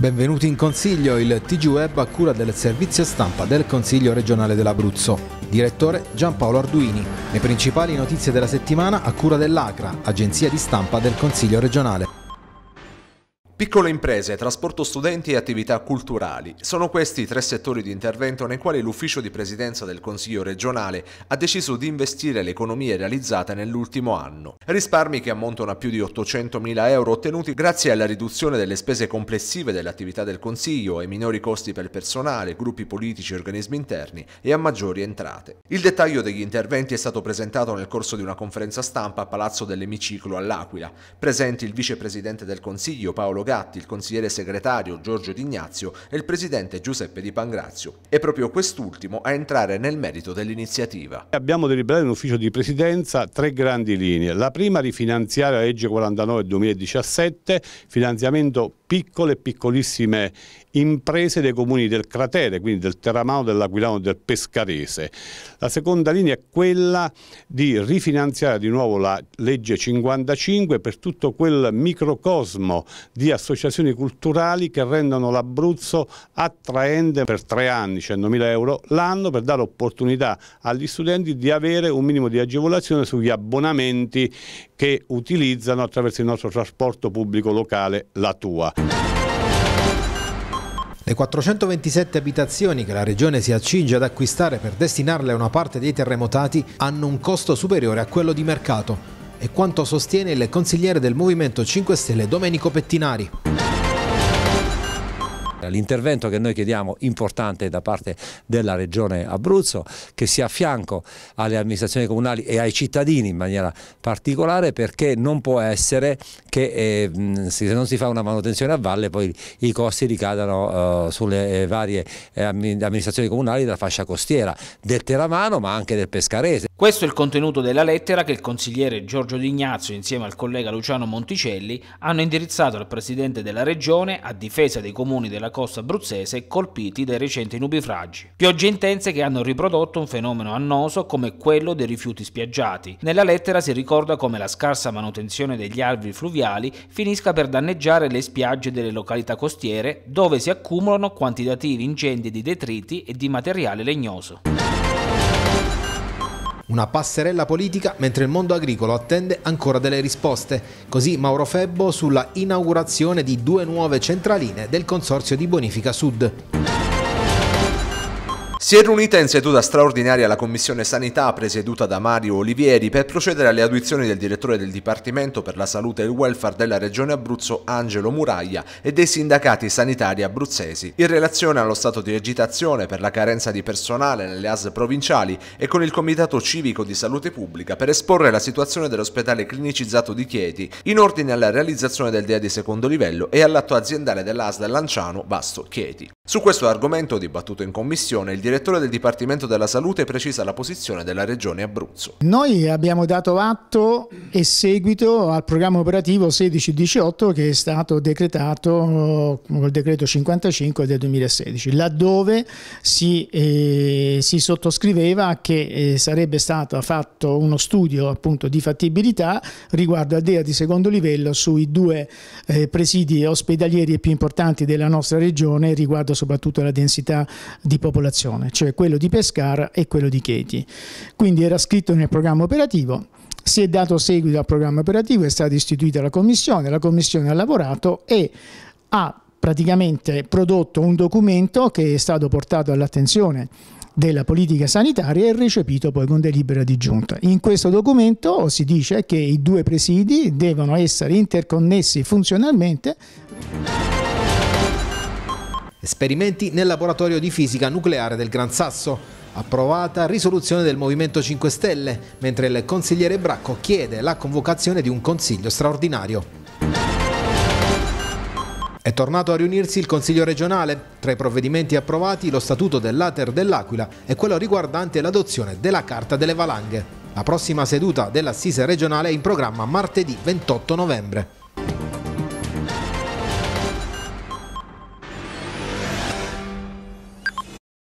Benvenuti in Consiglio, il TG Web a cura del servizio stampa del Consiglio regionale dell'Abruzzo. Direttore Giampaolo Arduini. Le principali notizie della settimana a cura dell'ACRA, agenzia di stampa del Consiglio regionale. Piccole imprese, trasporto studenti e attività culturali. Sono questi i tre settori di intervento nei quali l'ufficio di presidenza del Consiglio regionale ha deciso di investire le economie realizzate nell'ultimo anno. Risparmi che ammontano a più di 800.000 euro ottenuti grazie alla riduzione delle spese complessive dell'attività del Consiglio, ai minori costi per personale, gruppi politici e organismi interni e a maggiori entrate. Il dettaglio degli interventi è stato presentato nel corso di una conferenza stampa a Palazzo dell'Emiciclo all'Aquila. Presenti il vicepresidente del Consiglio Paolo Gatti, il consigliere segretario Giorgio D'Ignazio e il presidente Giuseppe Di Pangrazio. È proprio quest'ultimo a entrare nel merito dell'iniziativa. Abbiamo deliberato in ufficio di presidenza tre grandi linee. La prima rifinanziare la legge 49 2017, finanziamento piccole e piccolissime imprese dei comuni del cratere, quindi del Terramano, dell'Aquilano e del Pescarese. La seconda linea è quella di rifinanziare di nuovo la legge 55 per tutto quel microcosmo di associazioni culturali che rendono l'Abruzzo attraente per tre anni, 100.000 euro l'anno, per dare opportunità agli studenti di avere un minimo di agevolazione sugli abbonamenti che utilizzano attraverso il nostro trasporto pubblico locale, la tua. 427 abitazioni che la Regione si accinge ad acquistare per destinarle a una parte dei terremotati hanno un costo superiore a quello di mercato, è quanto sostiene il consigliere del Movimento 5 Stelle Domenico Pettinari. L'intervento che noi chiediamo importante da parte della Regione Abruzzo che sia a fianco alle amministrazioni comunali e ai cittadini in maniera particolare perché non può essere che eh, se non si fa una manutenzione a valle poi i costi ricadano eh, sulle eh, varie eh, amministrazioni comunali della fascia costiera del Teramano ma anche del Pescarese. Questo è il contenuto della lettera che il consigliere Giorgio D'Ignazio insieme al collega Luciano Monticelli hanno indirizzato al Presidente della Regione a difesa dei comuni della della costa abruzzese colpiti dai recenti nubifragi. Piogge intense che hanno riprodotto un fenomeno annoso come quello dei rifiuti spiaggiati. Nella lettera si ricorda come la scarsa manutenzione degli alberi fluviali finisca per danneggiare le spiagge delle località costiere dove si accumulano quantitativi incendi di detriti e di materiale legnoso. Una passerella politica mentre il mondo agricolo attende ancora delle risposte. Così Mauro Febbo sulla inaugurazione di due nuove centraline del Consorzio di Bonifica Sud. Si è riunita in seduta straordinaria la Commissione Sanità presieduta da Mario Olivieri per procedere alle audizioni del direttore del Dipartimento per la Salute e il Welfare della Regione Abruzzo Angelo Muraglia e dei sindacati sanitari abruzzesi in relazione allo stato di agitazione per la carenza di personale nelle AS provinciali e con il Comitato Civico di Salute Pubblica per esporre la situazione dell'ospedale clinicizzato di Chieti in ordine alla realizzazione del DEA di secondo livello e all'atto aziendale dell'AS Lanciano Basto Chieti. Su questo argomento dibattuto in commissione il direttore direttore del Dipartimento della Salute precisa la posizione della Regione Abruzzo. Noi abbiamo dato atto e seguito al programma operativo 16-18 che è stato decretato eh, col decreto 55 del 2016, laddove si, eh, si sottoscriveva che eh, sarebbe stato fatto uno studio appunto di fattibilità riguardo al DEA di secondo livello sui due eh, presidi ospedalieri più importanti della nostra regione riguardo soprattutto alla densità di popolazione operazione, cioè quello di Pescara e quello di Chieti. Quindi era scritto nel programma operativo, si è dato seguito al programma operativo, è stata istituita la commissione, la commissione ha lavorato e ha praticamente prodotto un documento che è stato portato all'attenzione della politica sanitaria e recepito poi con delibera di giunta. In questo documento si dice che i due presidi devono essere interconnessi funzionalmente. Sperimenti nel laboratorio di fisica nucleare del Gran Sasso. Approvata risoluzione del Movimento 5 Stelle, mentre il consigliere Bracco chiede la convocazione di un consiglio straordinario. È tornato a riunirsi il Consiglio regionale. Tra i provvedimenti approvati lo Statuto dell'Ater dell'Aquila e quello riguardante l'adozione della Carta delle Valanghe. La prossima seduta dell'Assise regionale è in programma martedì 28 novembre.